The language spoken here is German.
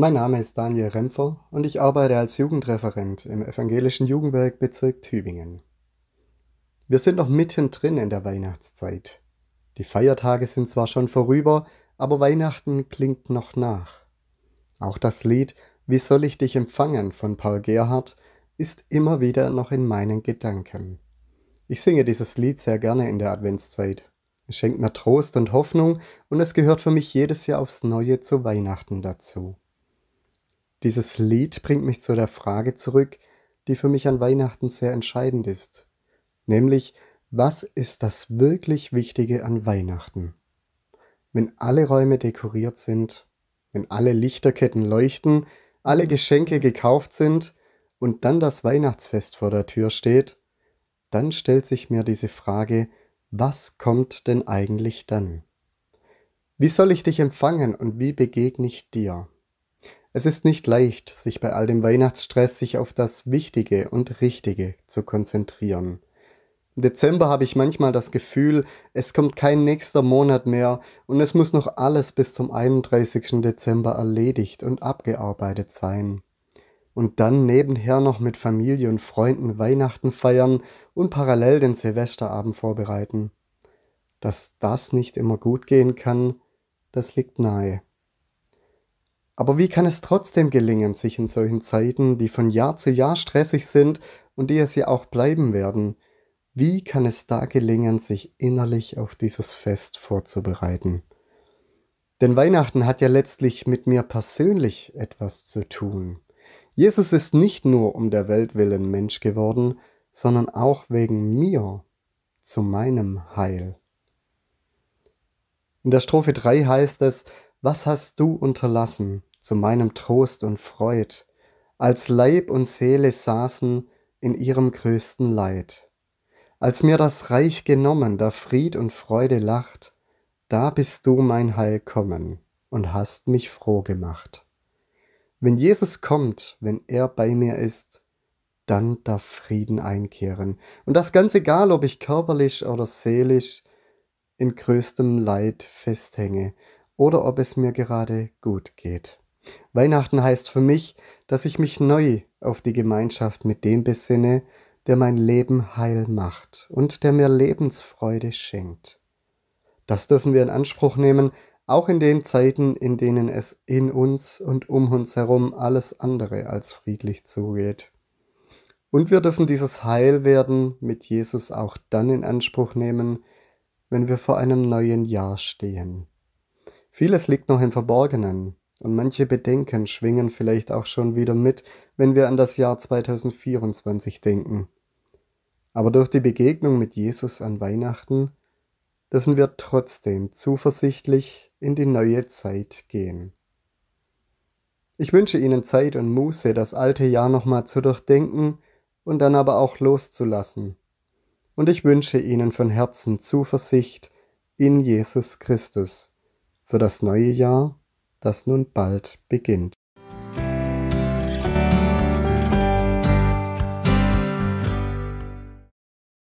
Mein Name ist Daniel Remfer und ich arbeite als Jugendreferent im Evangelischen Jugendwerk Bezirk Tübingen. Wir sind noch mittendrin in der Weihnachtszeit. Die Feiertage sind zwar schon vorüber, aber Weihnachten klingt noch nach. Auch das Lied Wie soll ich dich empfangen von Paul Gerhard ist immer wieder noch in meinen Gedanken. Ich singe dieses Lied sehr gerne in der Adventszeit. Es schenkt mir Trost und Hoffnung und es gehört für mich jedes Jahr aufs Neue zu Weihnachten dazu. Dieses Lied bringt mich zu der Frage zurück, die für mich an Weihnachten sehr entscheidend ist, nämlich was ist das wirklich Wichtige an Weihnachten? Wenn alle Räume dekoriert sind, wenn alle Lichterketten leuchten, alle Geschenke gekauft sind und dann das Weihnachtsfest vor der Tür steht, dann stellt sich mir diese Frage, was kommt denn eigentlich dann? Wie soll ich dich empfangen und wie begegne ich dir? Es ist nicht leicht, sich bei all dem Weihnachtsstress sich auf das Wichtige und Richtige zu konzentrieren. Im Dezember habe ich manchmal das Gefühl, es kommt kein nächster Monat mehr und es muss noch alles bis zum 31. Dezember erledigt und abgearbeitet sein. Und dann nebenher noch mit Familie und Freunden Weihnachten feiern und parallel den Silvesterabend vorbereiten. Dass das nicht immer gut gehen kann, das liegt nahe. Aber wie kann es trotzdem gelingen, sich in solchen Zeiten, die von Jahr zu Jahr stressig sind und die es ja auch bleiben werden, wie kann es da gelingen, sich innerlich auf dieses Fest vorzubereiten? Denn Weihnachten hat ja letztlich mit mir persönlich etwas zu tun. Jesus ist nicht nur um der Welt willen Mensch geworden, sondern auch wegen mir zu meinem Heil. In der Strophe 3 heißt es, was hast du unterlassen? zu meinem Trost und Freud, als Leib und Seele saßen in ihrem größten Leid. Als mir das Reich genommen, da Fried und Freude lacht, da bist du mein Heil kommen und hast mich froh gemacht. Wenn Jesus kommt, wenn er bei mir ist, dann darf Frieden einkehren. Und das ganz egal, ob ich körperlich oder seelisch in größtem Leid festhänge oder ob es mir gerade gut geht. Weihnachten heißt für mich, dass ich mich neu auf die Gemeinschaft mit dem besinne, der mein Leben heil macht und der mir Lebensfreude schenkt. Das dürfen wir in Anspruch nehmen, auch in den Zeiten, in denen es in uns und um uns herum alles andere als friedlich zugeht. Und wir dürfen dieses Heilwerden mit Jesus auch dann in Anspruch nehmen, wenn wir vor einem neuen Jahr stehen. Vieles liegt noch im Verborgenen, und manche Bedenken schwingen vielleicht auch schon wieder mit, wenn wir an das Jahr 2024 denken. Aber durch die Begegnung mit Jesus an Weihnachten dürfen wir trotzdem zuversichtlich in die neue Zeit gehen. Ich wünsche Ihnen Zeit und Muße, das alte Jahr nochmal zu durchdenken und dann aber auch loszulassen. Und ich wünsche Ihnen von Herzen Zuversicht in Jesus Christus für das neue Jahr das nun bald beginnt.